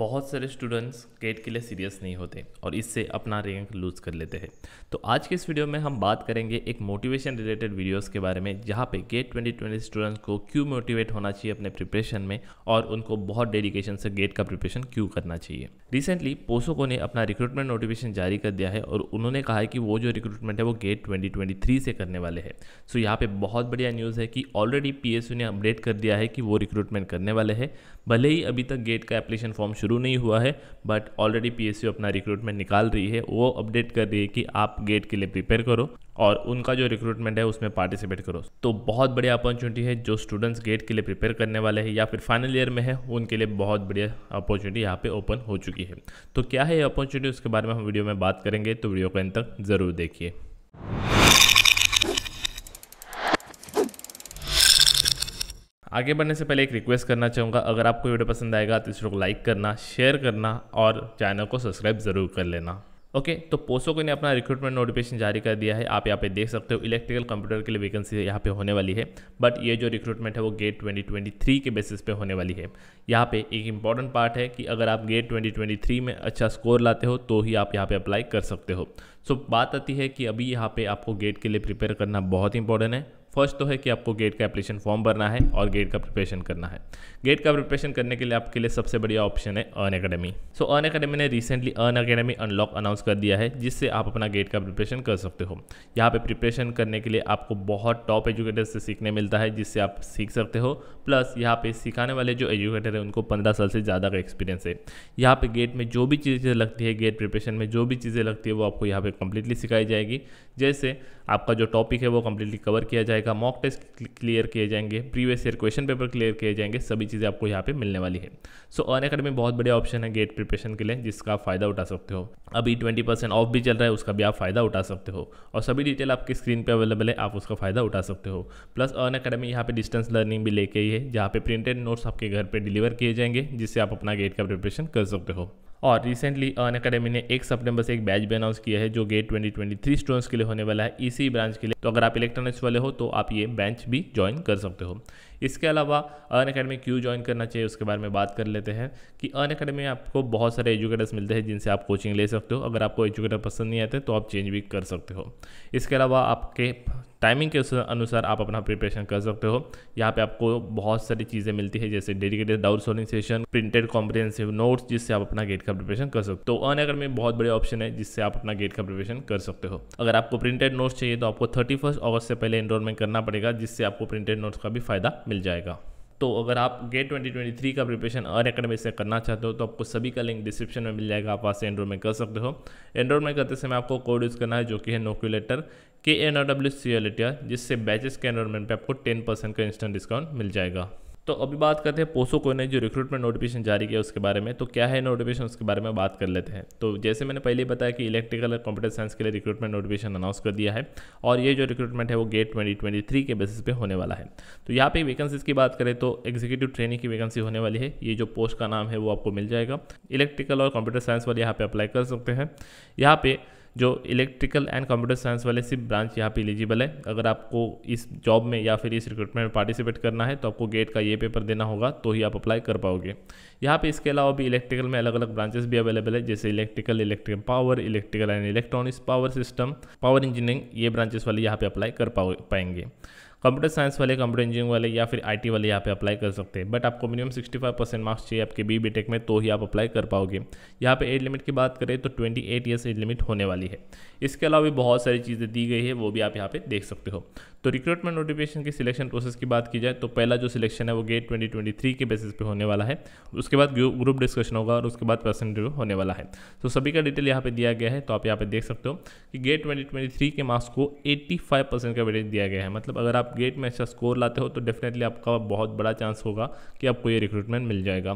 बहुत सारे students gate के लिए सीरियस नहीं होते और इससे अपना रैंक लूज़ कर लेते हैं तो आज के इस वीडियो में हम बात करेंगे एक मोटिवेशन रिलेटेड वीडियोस के बारे में जहाँ पे गेट 2020 स्टूडेंट्स को क्यों मोटिवेट होना चाहिए अपने प्रिपरेशन में और उनको बहुत डेडिकेशन से गेट का प्रिपरेशन क्यों करना चाहिए रिसेंटली पोसोको ने अपना रिक्रूटमेंट नोटिफिकेशन जारी कर दिया है और उन्होंने कहा है कि वो जो रिक्रूटमेंट है वो गेट ट्वेंटी से करने वाले हैं सो यहाँ पर बहुत बढ़िया न्यूज़ है कि ऑलरेडी पी ने अपडेट कर दिया है कि वो रिक्रूटमेंट करने वाले हैं भले ही अभी तक गेट का एप्लीकेशन फॉर्म शुरू शुरू नहीं हुआ है बट ऑलरेडी पी अपना रिक्रूटमेंट निकाल रही है वो अपडेट कर रही है कि आप गेट के लिए प्रिपेयर करो और उनका जो रिक्रूटमेंट है उसमें पार्टिसिपेट करो तो बहुत बढ़िया अपॉर्चुनिटी है जो स्टूडेंट्स गेट के लिए प्रिपेयर करने वाले हैं या फिर फाइनल ईयर में है उनके लिए बहुत बढ़िया अपॉर्चुनिटी यहाँ पे ओपन हो चुकी है तो क्या है ये अपॉर्चुनिटी उसके बारे में हम वीडियो में बात करेंगे तो वीडियो को अंत तक ज़रूर देखिए आगे बढ़ने से पहले एक रिक्वेस्ट करना चाहूँगा अगर आपको वीडियो पसंद आएगा तो इस को लाइक करना शेयर करना और चैनल को सब्सक्राइब ज़रूर कर लेना ओके okay, तो पोस्टोको ने अपना रिक्रूटमेंट नोटिफिकेशन जारी कर दिया है आप यहाँ पे देख सकते हो इलेक्ट्रिकल कंप्यूटर के लिए वैकेंसी यहाँ पे होने वाली है बट ये जो रिक्रूटमेंट है वो गेट 2023 के बेसिस पे होने वाली है यहाँ पे एक इंपॉर्टेंट पार्ट है कि अगर आप गेट 2023 में अच्छा स्कोर लाते हो तो ही आप यहाँ पर अप्लाई कर सकते हो सो so, बात आती है कि अभी यहाँ पर आपको गेट के लिए प्रिपेयर करना बहुत इंपॉर्टेंट है फर्स्ट तो है कि आपको गेट का एप्लीकेशन फॉर्म भरना है और गेट का प्रिपरेशन करना है गेट का प्रिपरेशन करने के लिए आपके लिए सबसे बढ़िया ऑप्शन है Earn Academy so Earn Academy ने recently Earn Academy unlock announce कर दिया है जिससे आप अपना गेट का प्रिपरेशन कर सकते हो यहाँ पर प्रिपरेशन करने के लिए आपको बहुत टॉप एजुकेटर से सीखने मिलता है जिससे आप सीख सकते हो प्लस यहाँ पे सिखाने वाले जो एजुकेटर है उनको पंद्रह साल से ज़्यादा का एक्सपीरियंस है यहाँ पे गेट में जो भी चीज़ें लगती है गेट प्रिपरेशन में जो भी चीज़ें लगती है वो आपको यहाँ पे कम्प्लीटली सिखाई जाएगी जैसे आपका जो टॉपिक है वो कम्प्लीटली कवर किया जाएगा जाएगा मॉक टेस्ट क्लियर किए जाएंगे previous year question paper clear किए जाएंगे सभी चीज़ें आपको यहाँ पे मिलने वाली है सो अन अकेडमी बहुत बढ़िया ऑप्शन है गेट प्रिपरेशन के लिए जिसका आप फायदा उठा सकते हो अभी ट्वेंटी परसेंट ऑफ भी चल रहा है उसका भी आप फायदा उठा सकते हो और सभी डिटेल आपकी स्क्रीन पर अवेलेबल है आप उसका फायदा उठा सकते हो प्लस अन अकेडमी यहाँ पर डिस्टेंस लर्निंग भी लेके ही है जहाँ पे प्रिंटेड नोट्स आपके घर पर डिलीवर किए जाएंगे जिससे आप अपना गेट का प्रिपरेशन कर सकते हो और रिसेंटली अन अकेडमी ने एक सितंबर से एक बैच भी अनाउंस किया है जो गेट 2023 स्टूडेंट्स के लिए होने वाला है इसी ब्रांच के लिए तो अगर आप इलेक्ट्रॉनिक्स वाले हो तो आप ये बैच भी ज्वाइन कर सकते हो इसके अलावा अन अकेडमी क्यों ज्वाइन करना चाहिए उसके बारे में बात कर लेते हैं कि अन अकेडमी में आपको बहुत सारे एजुकेटर्स मिलते हैं जिनसे आप कोचिंग ले सकते हो अगर आपको एजुकेटर पसंद नहीं आते तो आप चेंज भी कर सकते हो इसके अलावा आपके टाइमिंग के अनुसार आप अपना प्रिपरेशन कर सकते हो यहाँ पे आपको बहुत सारी चीज़ें मिलती है जैसे dedicated doubt solving session printed comprehensive notes जिससे आप अपना गेट का प्रिपरेशन कर सकते हो तो अन अकेडमी बहुत बड़े ऑप्शन है जिससे आप अपना गेट का प्रिपरेशन कर सकते हो अगर आपको प्रिंटेड नोट्स चाहिए तो आपको थर्टी अगस्त से पहले इनरोलमेंट करना पड़ेगा जिससे आपको प्रिंटेड नोट्स का भी फायदा मिल जाएगा तो अगर आप गेट 2023 का प्रिपरेशन अर अकेडमी से करना चाहते हो तो आपको सभी का लिंक डिस्क्रिप्शन में मिल जाएगा आप वहाँ से एनरोलमेंट कर सकते हो एनरोलमेंट करते समय आपको कोड यूज़ करना है जो कि है नोक्यूलेटर e के N O W C L जिससे बैचेस के एनरोलमेंट पे आपको 10 परसेंट का इंस्टेंट डिस्काउंट मिल जाएगा तो अभी बात करते हैं पोसो को ने जो रिक्रूटमेंट नोटिफिकेशन जारी किया उसके बारे में तो क्या है नोटिफिकेशन उसके बारे में बात कर लेते हैं तो जैसे मैंने पहले बताया कि इलेक्ट्रिकल और कंप्यूटर साइंस के लिए रिक्रूटमेंट नोटिफिकेशन अनाउंस कर दिया है और ये जो रिक्रूटमेंट है वो गेट ट्वेंटी के बेसिस पे होने वाला है तो यहाँ पर वैकेंसीज की बात करें तो एग्जीक्यूटिव ट्रेनिंग की वैकेंसी होने वाली है ये जो पोस्ट का नाम है वो आपको मिल जाएगा इलेक्ट्रिकल और कंप्यूटर साइंस वाले यहाँ पर अप्लाई कर सकते हैं यहाँ पर जो इलेक्ट्रिकल एंड कंप्यूटर साइंस वाले सिर्फ ब्रांच यहाँ पे एलिजिबल है अगर आपको इस जॉब में या फिर इस रिक्रूटमेंट में पार्टिसिपेट करना है तो आपको गेट का ये पेपर देना होगा तो ही आप अप्लाई कर पाओगे यहाँ पे इसके अलावा भी इलेक्ट्रिकल में अलग अलग ब्रांचेस भी अवेलेबल है जैसे electrical electrical power electrical and electronics power system power engineering ये ब्रांचेस वाले यहाँ पर अप्लाई कर पाएंगे कंप्यूटर साइंस वाले कंप्यूटर इंजीनियरिंग वाले या फिर आई वाले यहाँ पे अप्लाई कर सकते हैं बट आपको मिनिमम 65 परसेंट मार्क्स चाहिए आपके बी बी में तो ही आप अप्लाई कर पाओगे यहाँ पे एज लिमिट की बात करें तो 28 एट ईयर्स एज लिमिट होने वाली है इसके अलावा भी बहुत सारी चीज़ें दी गई है वो भी आप यहाँ पर देख सकते हो तो रिक्रूटमेंट नोटिफिकेशन की सिलेक्शन प्रोसेस की बात की जाए तो पहला जो सिलेक्शन है वो गेट 2023 के बेसिस पे होने वाला है उसके बाद ग्रुप डिस्कशन होगा और उसके बाद पर्सन इंटरव्यू होने वाला है तो सभी का डिटेल यहाँ पे दिया गया है तो आप यहाँ पे देख सकते हो कि गेट 2023 के मार्क्स को 85 परसेंट का वेटेज दिया गया है मतलब अगर आप आप गेट में अच्छा स्कोर लाते हो तो डेफिनेटली आपका बहुत बड़ा चांस होगा कि आपको ये रिक्रूटमेंट मिल जाएगा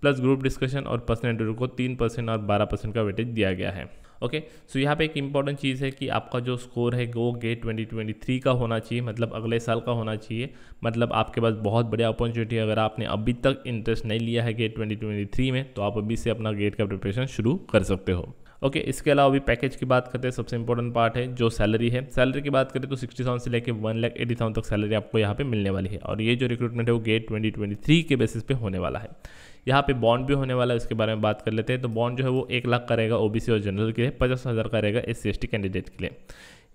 प्लस ग्रुप डिस्कशन और पर्सनल इंटरव्यू को तीन परसेंट और बारह परसेंट का वेटेज दिया गया है ओके सो यहाँ पे एक इंपॉर्टेंट चीज़ है कि आपका जो स्कोर है वो गेट 2023 का होना चाहिए मतलब अगले साल का होना चाहिए मतलब आपके पास बहुत बढ़िया अपॉर्चुनिटी है अगर आपने अभी तक इंटरेस्ट नहीं लिया है गेट 2023 में तो आप अभी से अपना गेट का प्रिपरेशन शुरू कर सकते हो ओके okay, इसके अलावा अभी पैकेज की बात करते हैं सबसे इंपॉर्टेंट पार्ट है जो सैलरी है सैलरी की बात करें तो सिक्सटी थाउजेंड से लेकर वन लाख एटी थाउजेंड तक सैलरी आपको यहाँ पे मिलने वाली है और ये जो रिक्रूटमेंट है वो गेट ट्वेंटी ट्वेंटी थ्री के बेसिस पे होने वाला है यहाँ पे बॉन्ड भी होने वाला है उसके बारे में बात कर लेते हैं तो बॉन्ड जो है वो एक लाख का रहेगा ओबीसी और जनरल के लिए पचास हज़ार का रहेगा एस सी कैंडिडेट के लिए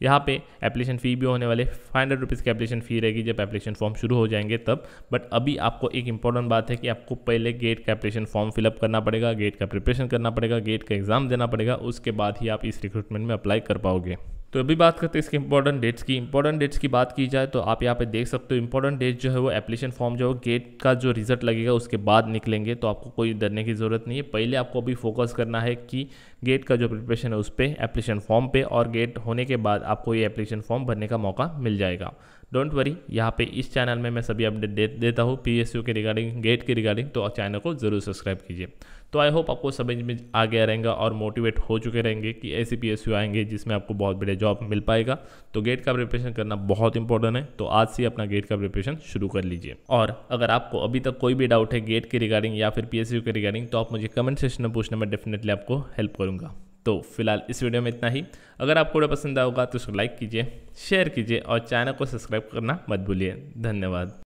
यहाँ पे एप्लीकेशन फ़ी भी होने वाले फाइव हंड्रेड रुपीज़ की एप्लीकेशन फ़ी रहेगी जब एप्लीकेशन फॉर्म शुरू हो जाएंगे तब बट अभी आपको एक इंपॉर्टेंट बात है कि आपको पहले गेट का एप्लीकेशन फॉर्म फिलअप करना पड़ेगा गेट का प्रिपरेशन करना पड़ेगा गेट का एग्ज़ाम देना पड़ेगा उसके बाद ही आप इस रिक्रूटमेंट में अप्लाई कर पाओगे तो अभी बात करते हैं इसके इंपॉर्टेंट डेट्स की इंपॉर्टेंट डेट्स की बात की जाए तो आप यहाँ पे देख सकते हो इंपॉर्टेंट डेट जो है वो एप्लीकेशन फॉर्म जो है गेट का जो रिजल्ट लगेगा उसके बाद निकलेंगे तो आपको कोई डरने की ज़रूरत नहीं है पहले आपको अभी फोकस करना है कि गेट का जो प्रिपरेशन है उस पर एप्लीकेशन फॉर्म पर और गेट होने के बाद आपको ये एप्लीकेशन फॉर्म भरने का मौका मिल जाएगा डोंट वरी यहाँ पे इस चैनल में मैं सभी अपडेट दे देता हूँ पी के रिगार्डिंग गेट के रिगार्डिंग तो चैनल को ज़रूर सब्सक्राइब कीजिए तो आई होप आपको समझ में आ गया रहेगा और मोटिवेट हो चुके रहेंगे कि ऐसे पी आएंगे जिसमें आपको बहुत बढ़िया जॉब मिल पाएगा तो गेट का प्रिपरेशन करना बहुत इंपॉर्टेंट है तो आज से अपना गेट का प्रिपरेशन शुरू कर लीजिए और अगर आपको अभी तक कोई भी डाउट है गेट के रिगार्डिंग या फिर पी के रिगार्डिंग तो आप मुझे कमेंट सेक्शन में पूछने में डेफिनेटली आपको हेल्प करूँगा तो फिलहाल इस वीडियो में इतना ही अगर आपको वीडियो पसंद आएगा तो उसको लाइक कीजिए शेयर कीजिए और चैनल को सब्सक्राइब करना मत भूलिए धन्यवाद